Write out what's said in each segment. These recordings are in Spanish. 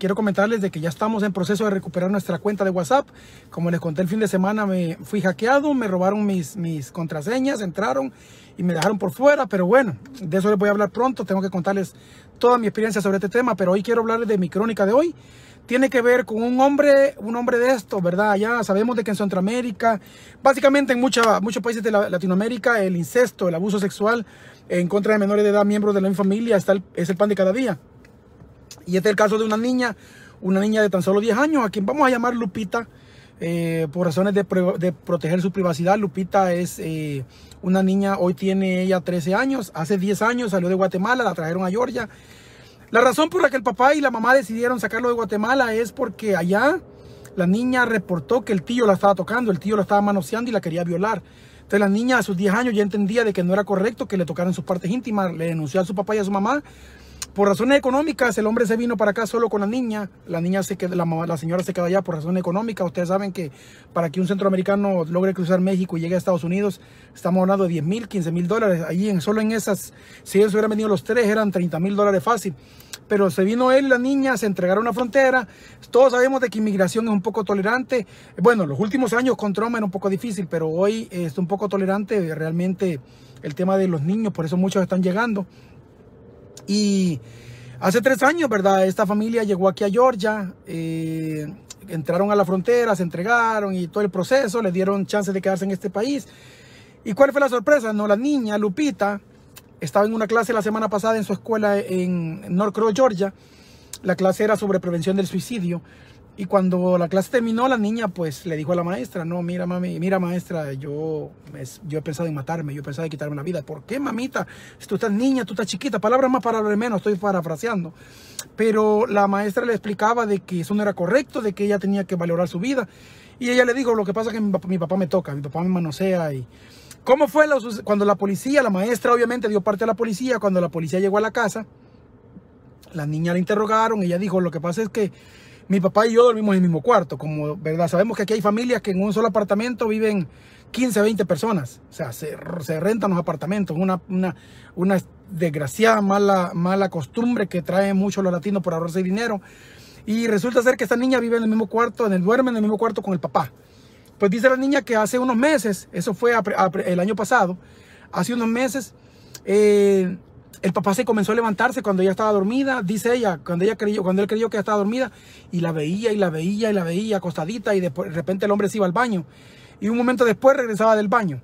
quiero comentarles de que ya estamos en proceso de recuperar nuestra cuenta de WhatsApp. Como les conté el fin de semana, me fui hackeado, me robaron mis, mis contraseñas, entraron y me dejaron por fuera. Pero bueno, de eso les voy a hablar pronto. Tengo que contarles toda mi experiencia sobre este tema. Pero hoy quiero hablarles de mi crónica de hoy. Tiene que ver con un hombre, un hombre de esto, ¿verdad? Ya sabemos de que en Centroamérica, básicamente en mucha, muchos países de Latinoamérica, el incesto, el abuso sexual en contra de menores de edad, miembros de la misma familia, está es el pan de cada día. Y este es el caso de una niña, una niña de tan solo 10 años, a quien vamos a llamar Lupita. Eh, por razones de, proteger su privacidad. Lupita es eh, una niña, hoy tiene ella 13 años, hace 10 años salió de Guatemala, la trajeron a Georgia. La razón por la que el papá y la mamá decidieron sacarlo de Guatemala es porque allá la niña reportó que el tío la estaba tocando, el tío la estaba manoseando y la quería violar. Entonces la niña a sus 10 años ya entendía de que no era correcto que le tocaran sus partes íntimas, le denunció a su papá y a su mamá por razones económicas, el hombre se vino para acá solo con la niña. La niña se quedó, la, señora se quedó allá por razones económicas. Ustedes saben que para que un centroamericano logre cruzar México y llegue a Estados Unidos, estamos hablando de 10 mil, 15 mil dólares. Allí en, solo en esas, si ellos hubieran venido los tres, eran 30 mil dólares fácil. Pero se vino él, la niña, se entregaron a la frontera. Todos sabemos de que inmigración es un poco tolerante. Bueno, los últimos años con Trump era un poco difícil, pero hoy es un poco tolerante realmente el tema de los niños, por eso muchos están llegando. Y hace tres años, ¿verdad? Esta familia llegó aquí a Georgia, eh, entraron a la frontera, se entregaron y todo el proceso, les dieron chance de quedarse en este país. ¿Y cuál fue la sorpresa? No, la niña, Lupita, estaba en una clase la semana pasada en su escuela en Crow, Georgia. La clase era sobre prevención del suicidio. Y cuando la clase terminó, la niña pues le dijo a la maestra, no, mira mami, mira maestra, yo, yo he pensado en matarme, yo he pensado en quitarme la vida. ¿Por qué mamita? Si tú estás niña, tú estás chiquita, palabras más, palabras menos, estoy parafraseando. Pero la maestra le explicaba de que eso no era correcto, de que ella tenía que valorar su vida. Y ella le dijo, lo que pasa es que mi papá, me toca, mi papá me manosea y... ¿Cómo fue cuando la policía, la maestra obviamente dio parte a la policía, cuando la policía llegó a la casa, la niña la interrogaron, ella dijo, lo que pasa es que mi papá y yo dormimos en el mismo cuarto, como, ¿verdad? Sabemos que aquí hay familias que en un solo apartamento viven 15, 20 personas. O sea, se, rentan los apartamentos. Una, una, desgraciada mala, mala costumbre que traen muchos los latinos por ahorrarse dinero. Y resulta ser que esta niña vive en el mismo cuarto, en el, duerme en el mismo cuarto con el papá. Pues dice la niña que hace unos meses, eso fue el año pasado, hace unos meses, eh, el papá se comenzó a levantarse cuando ella estaba dormida, dice ella, cuando ella creyó, cuando él creyó que estaba dormida, y la veía y la veía y la veía acostadita, y de repente el hombre se iba al baño. Y un momento después regresaba del baño.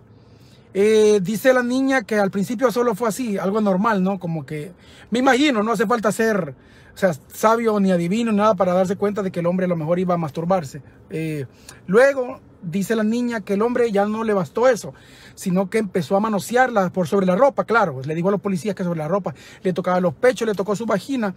Eh, dice la niña que al principio solo fue así, algo normal, ¿no? Como que, me imagino, no hace falta ser, sea, sabio ni adivino, nada para darse cuenta de que el hombre a lo mejor iba a masturbarse. Eh, luego dice la niña que el hombre ya no le bastó eso, sino que empezó a manosearla por sobre la ropa, claro, le dijo a los policías que sobre la ropa le tocaba los pechos, le tocó su vagina,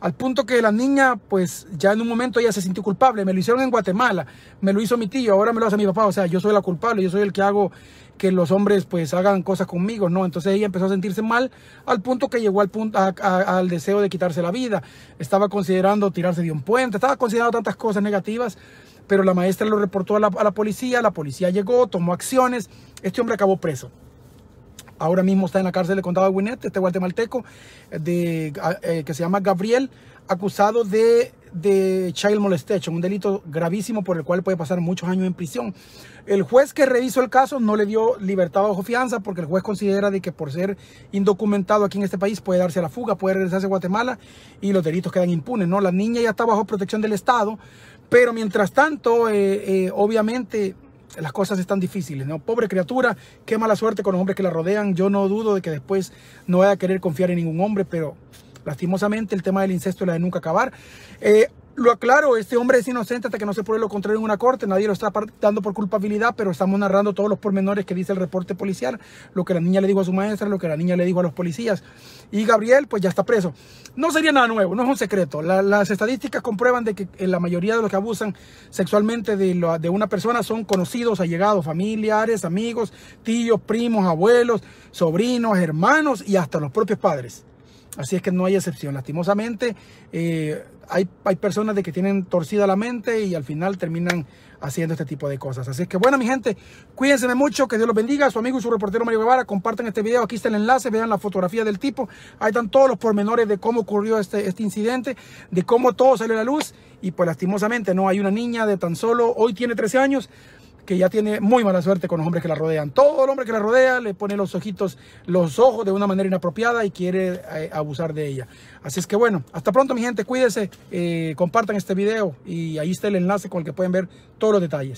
al punto que la niña, pues ya en un momento ella se sintió culpable, me lo hicieron en Guatemala, me lo hizo mi tío, ahora me lo hace mi papá, o sea, yo soy la culpable, yo soy el que hago que los hombres pues hagan cosas conmigo, ¿no? Entonces ella empezó a sentirse mal al punto que llegó al, punto, a, al deseo de quitarse la vida, estaba considerando tirarse de un puente, estaba considerando tantas cosas negativas pero la maestra lo reportó a la, policía, la policía llegó, tomó acciones, este hombre acabó preso. Ahora mismo está en la cárcel de Condado de este guatemalteco ah, eh, que se llama Gabriel, acusado de, child molestation, un delito gravísimo por el cual puede pasar muchos años en prisión. El juez que revisó el caso no le dio libertad bajo fianza porque el juez considera de que por ser indocumentado aquí en este país puede darse la fuga, puede regresarse a Guatemala y los delitos quedan impunes. No, la niña ya está bajo protección del Estado, pero mientras tanto, eh, eh, obviamente las cosas están difíciles, ¿no? Pobre criatura, qué mala suerte con los hombres que la rodean. Yo no dudo de que después no vaya a querer confiar en ningún hombre, pero lastimosamente el tema del incesto la de nunca acabar. Eh, lo aclaro, este hombre es inocente hasta que no se pruebe lo contrario en una corte. Nadie lo está dando por culpabilidad, pero estamos narrando todos los pormenores que dice el reporte policial. Lo que la niña le dijo a su maestra, lo que la niña le dijo a los policías. Y Gabriel, pues ya está preso. No sería nada nuevo, no es un secreto. las estadísticas comprueban de que eh, la mayoría de los que abusan sexualmente de, de una persona son conocidos, allegados, familiares, amigos, tíos, primos, abuelos, sobrinos, hermanos y hasta los propios padres. Así es que no hay excepción. Lastimosamente, eh, hay, hay, personas de que tienen torcida la mente y al final terminan haciendo este tipo de cosas. Así es que bueno, mi gente, cuídense mucho, que Dios los bendiga. Su amigo y su reportero Mario Guevara, compartan este video. Aquí está el enlace, vean la fotografía del tipo. Ahí están todos los pormenores de cómo ocurrió este, este incidente, de cómo todo sale a la luz. Y pues lastimosamente, no hay una niña de tan solo, hoy tiene 13 años, que ya tiene muy mala suerte con los hombres que la rodean. Todo el hombre que la rodea le pone los ojitos, los ojos de una manera inapropiada y quiere eh, abusar de ella. Así es que bueno, hasta pronto mi gente, cuídense, eh, compartan este video y ahí está el enlace con el que pueden ver todos los detalles.